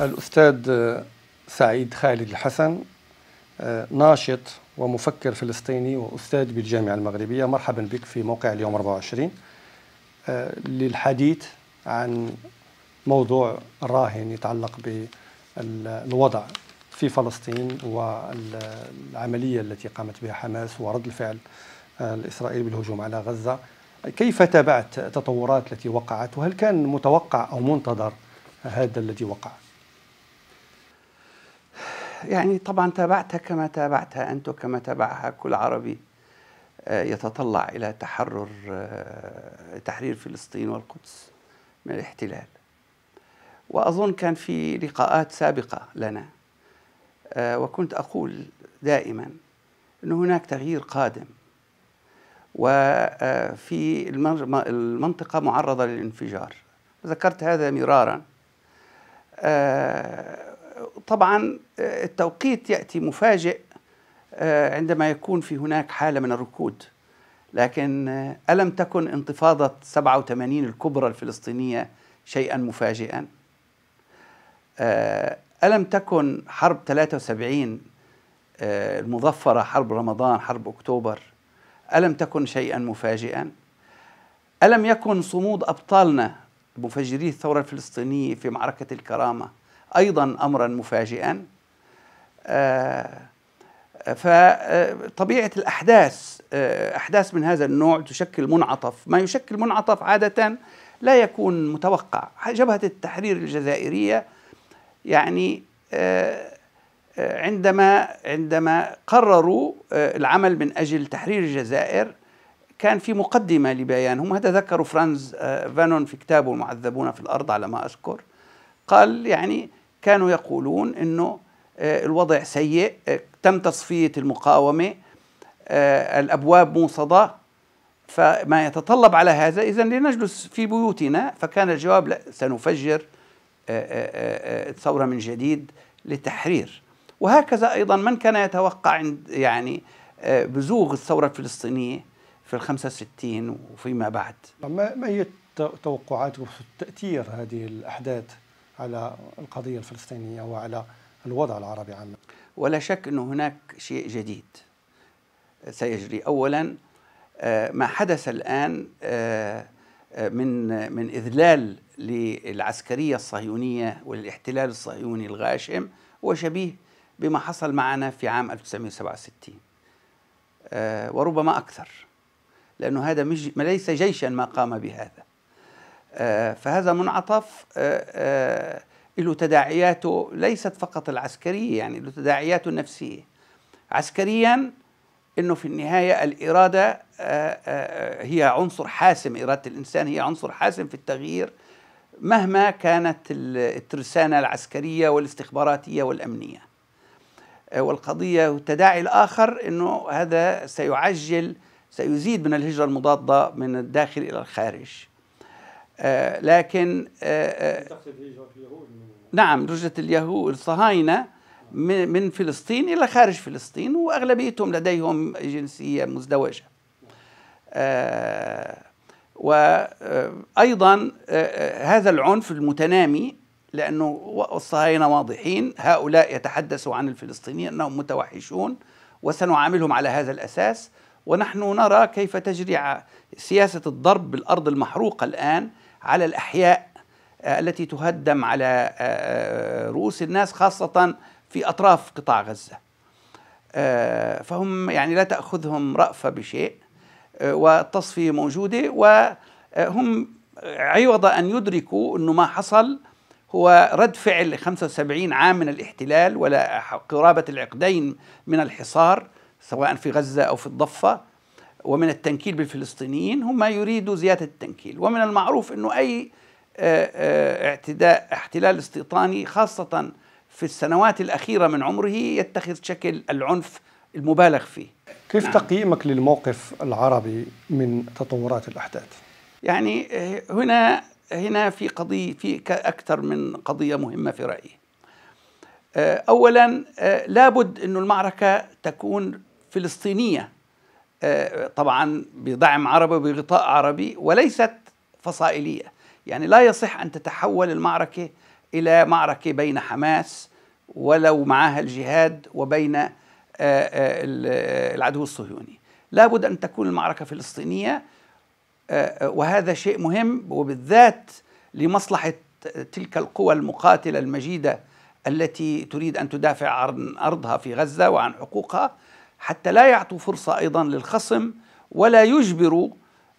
الأستاذ سعيد خالد الحسن آه، ناشط ومفكر فلسطيني وأستاذ بالجامعة المغربية مرحبا بك في موقع اليوم 24 آه، للحديث عن موضوع راهن يتعلق بالوضع في فلسطين والعملية التي قامت بها حماس ورد الفعل آه، الإسرائيلي بالهجوم على غزة كيف تابعت التطورات التي وقعت وهل كان متوقع أو منتظر هذا الذي وقع؟ يعني طبعا تابعتها كما تابعتها أنت كما تابعها كل عربي آه، يتطلع إلى تحرر آه، تحرير فلسطين والقدس من الاحتلال وأظن كان في لقاءات سابقة لنا آه، وكنت أقول دائما أن هناك تغيير قادم وفي المنطقة معرضة للانفجار ذكرت هذا مرارا طبعا آه، التوقيت ياتي مفاجئ آه، عندما يكون في هناك حاله من الركود لكن آه، الم تكن انتفاضه 87 الكبرى الفلسطينيه شيئا مفاجئا الم تكن حرب 73 المظفره حرب رمضان حرب اكتوبر الم تكن شيئا مفاجئا الم يكن صمود ابطالنا مفجري الثوره الفلسطينيه في معركه الكرامه أيضا أمرا مفاجئا آه، فطبيعة آه، الأحداث آه، أحداث من هذا النوع تشكل منعطف ما يشكل منعطف عادة لا يكون متوقع جبهة التحرير الجزائرية يعني عندما عندما قرروا العمل من أجل تحرير الجزائر كان في مقدمة لبيانهم هذا ذكروا فرانز فانون في كتابه المعذبون في الأرض على ما أذكر قال يعني كانوا يقولون انه آه، الوضع سيء آه، تم تصفيه المقاومه آه، الابواب موصده فما يتطلب على هذا اذا لنجلس في بيوتنا فكان الجواب لا سنفجر الثوره من جديد لتحرير وهكذا ايضا من كان يتوقع عند يعني بزوغ الثوره الفلسطينيه في ال 65 وفيما بعد ما هي توقعاتكم في تاثير هذه الاحداث على القضية الفلسطينية وعلى الوضع العربي عامة ولا شك أن هناك شيء جديد سيجري أولا آه، ما حدث الآن آه، آه، من من إذلال للعسكرية الصهيونية وللاحتلال الصهيوني الغاشم هو شبيه بما حصل معنا في عام 1967 وربما أكثر لأنه هذا مش ليس جيشا ما قام بهذا آه، فهذا منعطف آه، آه، له تداعياته ليست فقط العسكرية يعني له تداعياته النفسية عسكريا أنه في النهاية الإرادة هي عنصر حاسم إرادة الإنسان هي عنصر حاسم في التغيير مهما كانت الترسانة العسكرية والاستخباراتية والأمنية والقضية والتداعي الآخر أنه هذا سيعجل سيزيد من الهجرة المضادة من الداخل إلى الخارج آه، لكن آه، آه، نعم رجة اليهود الصهاينة من فلسطين إلى خارج فلسطين وأغلبيتهم لديهم جنسية مزدوجة وأيضا هذا العنف المتنامي لأنه الصهاينة واضحين هؤلاء يتحدثوا عن الفلسطينيين أنهم متوحشون وسنعاملهم على هذا الأساس ونحن نرى كيف تجري سياسة الضرب بالأرض المحروقة الآن على الأحياء آه، التي تهدم على آه، آه، رؤوس الناس خاصة في أطراف قطاع غزة فهم يعني لا تأخذهم رأفة بشيء والتصفية موجودة وهم عوض أن يدركوا أنه ما حصل هو رد فعل 75 عام من الاحتلال ولا قرابة العقدين من الحصار سواء في غزة أو في الضفة ومن التنكيل بالفلسطينيين هم يريدوا زيادة التنكيل ومن المعروف أنه أي آه، آه، اعتداء احتلال استيطاني خاصة في السنوات الأخيرة من عمره يتخذ شكل العنف المبالغ فيه كيف نعم. تقييمك للموقف العربي من تطورات الأحداث؟ يعني آه، هنا هنا في قضية في أكثر من قضية مهمة في رأيي أولا لابد أن المعركة تكون فلسطينية آه، طبعا بدعم عربي وبغطاء عربي وليست فصائلية يعني لا يصح أن تتحول المعركة إلى معركة بين حماس ولو معها الجهاد وبين آه، آه، العدو الصهيوني لابد أن تكون المعركة فلسطينية وهذا شيء مهم وبالذات لمصلحة تلك القوى المقاتلة المجيدة التي تريد أن تدافع عن أرضها في غزة وعن حقوقها حتى لا يعطوا فرصة أيضا للخصم ولا يجبروا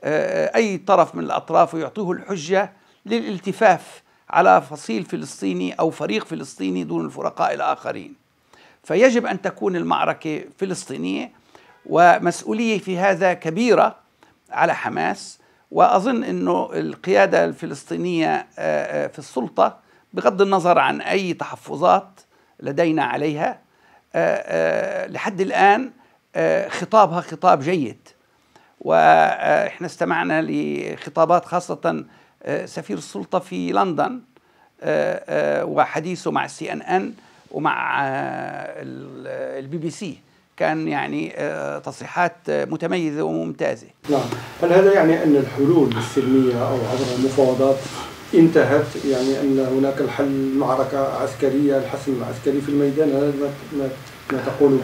آه، آه، أي طرف من الأطراف ويعطوه الحجة للالتفاف على فصيل فلسطيني أو فريق فلسطيني دون الفرقاء الآخرين فيجب أن تكون المعركة فلسطينية ومسؤولية في هذا كبيرة على حماس وأظن أنه القيادة الفلسطينية آه، في السلطة بغض النظر عن أي تحفظات لدينا عليها آه، آه، لحد الآن آه، خطابها خطاب جيد واحنا استمعنا لخطابات خاصة سفير السلطة في لندن وحديثه مع السي ان ان ومع البي بي سي كان يعني تصريحات متميزة وممتازة نعم هل هذا يعني أن الحلول السلمية أو عبر المفاوضات انتهت يعني ان هناك الحل معركه عسكريه الحسم العسكري في الميدان هذا ما, ما تقوله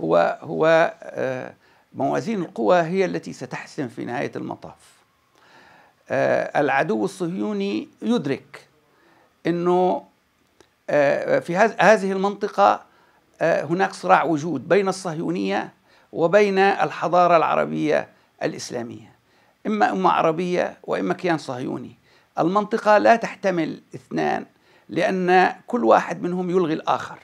هو هو آه، موازين القوى هي التي ستحسم في نهايه المطاف آه، العدو الصهيوني يدرك انه آه، في هذه المنطقه هناك صراع وجود بين الصهيونيه وبين الحضاره العربيه الاسلاميه اما امه عربيه واما كيان صهيوني المنطقة لا تحتمل اثنان لأن كل واحد منهم يلغي الآخر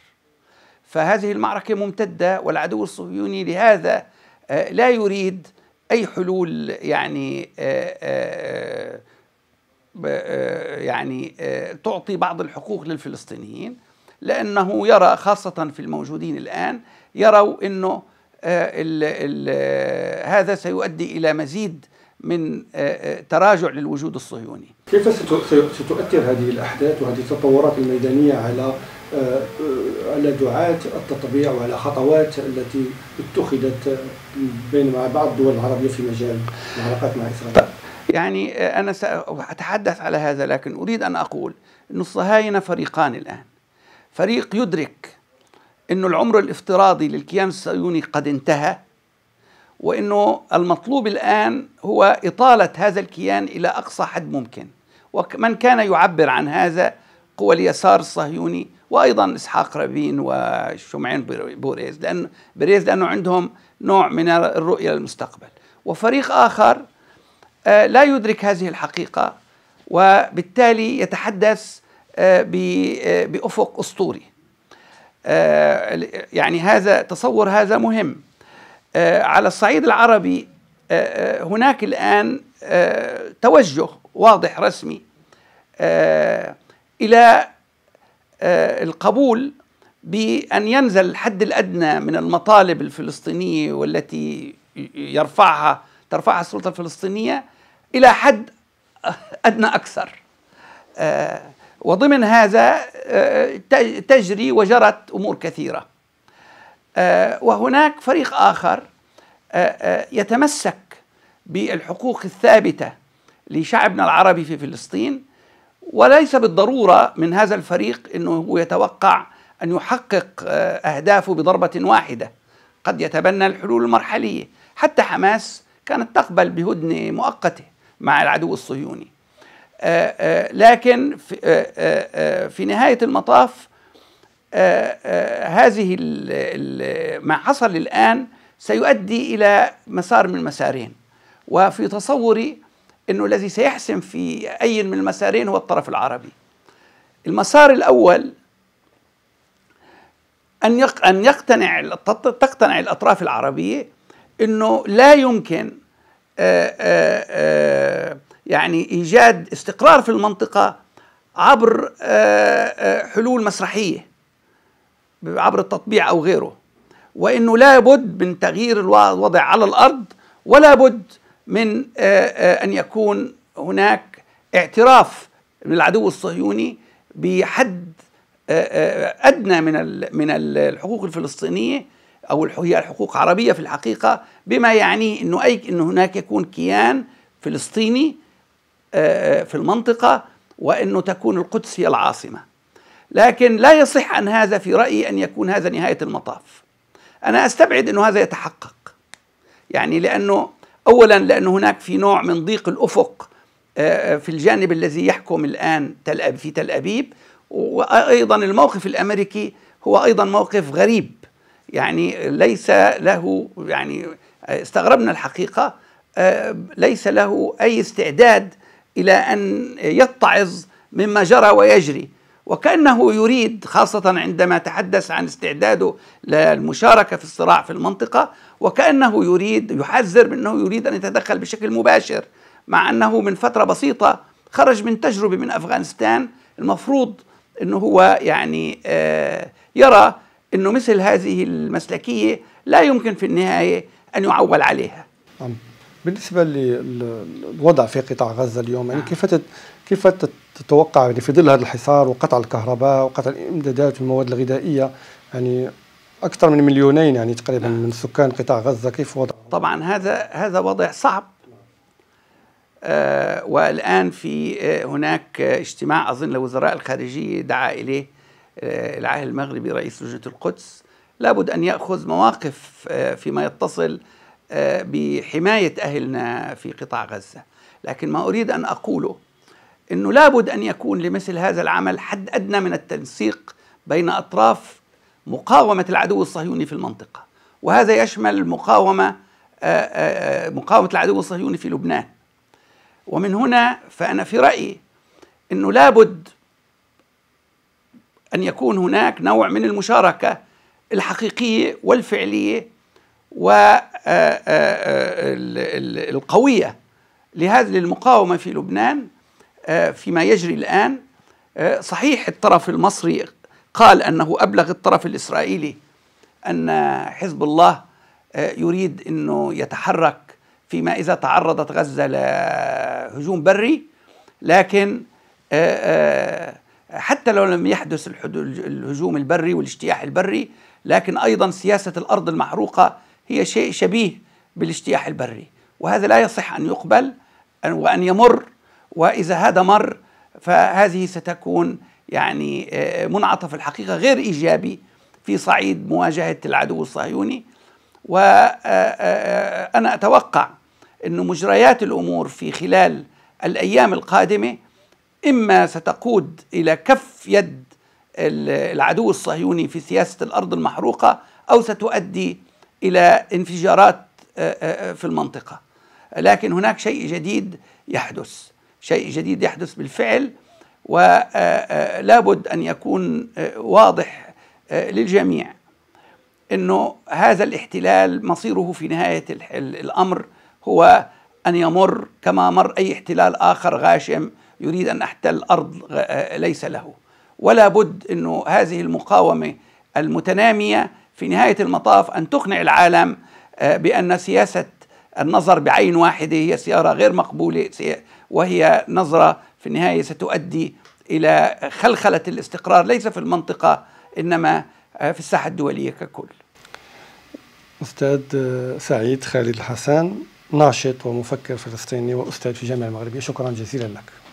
فهذه المعركة ممتدة والعدو الصهيوني لهذا آه، لا يريد أي حلول يعني آه، آه، يعني تعطي بعض الحقوق للفلسطينيين لأنه يرى خاصة في الموجودين الآن يروا أنه هذا سيؤدي إلى مزيد من آه، آه، تراجع للوجود الصهيوني كيف ستؤثر هذه الأحداث وهذه التطورات الميدانية على آه، على دعاة التطبيع وعلى خطوات التي اتخذت بين مع بعض الدول العربية في مجال العلاقات مع إسرائيل يعني أنا سأتحدث على هذا لكن أريد أن أقول أن الصهاينة فريقان الآن فريق يدرك أن العمر الافتراضي للكيان الصهيوني قد انتهى وانه المطلوب الان هو اطاله هذا الكيان الى اقصى حد ممكن ومن كان يعبر عن هذا قوى اليسار الصهيوني وايضا اسحاق رابين وشمعين بوريز لان بريز لانه عندهم نوع من الرؤيه للمستقبل وفريق اخر آه، لا يدرك هذه الحقيقه وبالتالي يتحدث آه، آه، بافق اسطوري يعني هذا تصور هذا مهم آه، على الصعيد العربي آه، آه، هناك الآن توجه واضح رسمي إلى القبول بأن ينزل الحد الأدنى من المطالب الفلسطينية والتي يرفعها ترفعها السلطة الفلسطينية إلى حد أدنى أكثر وضمن هذا تجري وجرت أمور كثيرة آه، وهناك فريق آخر آه، آه، يتمسك بالحقوق الثابتة لشعبنا العربي في فلسطين وليس بالضرورة من هذا الفريق أنه هو يتوقع أن يحقق أهدافه بضربة واحدة قد يتبنى الحلول المرحلية حتى حماس كانت تقبل بهدنة مؤقتة مع العدو الصهيوني لكن في نهاية المطاف آه، آه، هذه ما حصل الآن سيؤدي إلى مسار من مسارين وفي تصوري أنه الذي سيحسم في أي من المسارين هو الطرف العربي المسار الأول أن أن يقتنع تقتنع الأطراف العربية أنه لا يمكن آه، يعني إيجاد استقرار في المنطقة عبر حلول مسرحية عبر التطبيع أو غيره وأنه لا بد من تغيير الوضع على الأرض ولا بد من أن يكون هناك اعتراف من العدو الصهيوني بحد أدنى من من الحقوق الفلسطينية أو هي الحقوق عربية في الحقيقة بما يعنيه أنه أي أن هناك يكون كيان فلسطيني في المنطقة وأنه تكون القدس هي العاصمة لكن لا يصح عن هذا في رأيي أن يكون هذا نهاية المطاف أنا أستبعد أنه هذا يتحقق يعني لأنه أولا لانه هناك في نوع من ضيق الأفق آه، آه، في الجانب الذي يحكم الآن في تل أبيب وأيضا الموقف الأمريكي هو أيضا موقف غريب يعني ليس له يعني استغربنا الحقيقة آه، ليس له أي استعداد إلى أن يتعظ مما جرى ويجري وكأنه يريد خاصة عندما تحدث عن استعداده للمشاركة في الصراع في المنطقة وكأنه يريد يحذر من أنه يريد أن يتدخل بشكل مباشر مع أنه من فترة بسيطة خرج من تجربة من أفغانستان المفروض أنه هو يعني آه، يرى أنه مثل هذه المسلكية لا يمكن في النهاية أن يعول عليها نعم. بالنسبه للوضع في قطاع غزه اليوم يعني كيف كيف تتوقع يعني في ظل هذا الحصار وقطع الكهرباء وقطع الامدادات والمواد الغذائيه يعني اكثر من مليونين يعني تقريبا نعم. من سكان قطاع غزه كيف وضع طبعا هذا هذا وضع صعب آه والان في آه، هناك اجتماع اظن لوزراء الخارجيه دعا اليه آه، العاهل المغربي رئيس لجنه القدس لابد ان ياخذ مواقف آه، فيما يتصل بحماية أهلنا في قطاع غزة لكن ما أريد أن أقوله أنه لابد أن يكون لمثل هذا العمل حد أدنى من التنسيق بين أطراف مقاومة العدو الصهيوني في المنطقة وهذا يشمل مقاومة آه، آه، مقاومة العدو الصهيوني في لبنان ومن هنا فأنا في رأيي أنه لابد أن يكون هناك نوع من المشاركة الحقيقية والفعلية والقوية آه، آه، آه، لهذه المقاومة في لبنان فيما يجري الآن صحيح الطرف المصري قال أنه أبلغ الطرف الإسرائيلي أن حزب الله يريد أنه يتحرك فيما إذا تعرضت غزة لهجوم بري لكن حتى لو لم يحدث الهجوم البري والاجتياح البري لكن أيضا سياسة الأرض المحروقة هي شيء شبيه بالاجتياح البري وهذا لا يصح أن يقبل وأن يمر وإذا هذا مر فهذه ستكون يعني آه، منعطف الحقيقة غير إيجابي في صعيد مواجهة العدو الصهيوني وأنا آه، آه، أتوقع أن مجريات الأمور في خلال الأيام القادمة إما ستقود إلى كف يد العدو الصهيوني في سياسة الأرض المحروقة أو ستؤدي الى انفجارات آه، آه، آه، في المنطقه لكن هناك شيء جديد يحدث شيء جديد يحدث بالفعل ولابد ان يكون واضح للجميع انه هذا الاحتلال مصيره في نهايه الامر هو ان يمر كما مر اي احتلال اخر غاشم يريد ان احتل ارض ليس له ولا بد انه هذه المقاومه المتناميه في نهاية المطاف أن تقنع العالم آه، بأن سياسة النظر بعين واحدة هي سيارة غير مقبولة وهي نظرة في النهاية ستؤدي إلى خلخلة الاستقرار ليس في المنطقة إنما آه، في الساحة الدولية ككل أستاذ آه، سعيد خالد الحسن ناشط ومفكر فلسطيني وأستاذ في جامعة المغربية شكرا جزيلا لك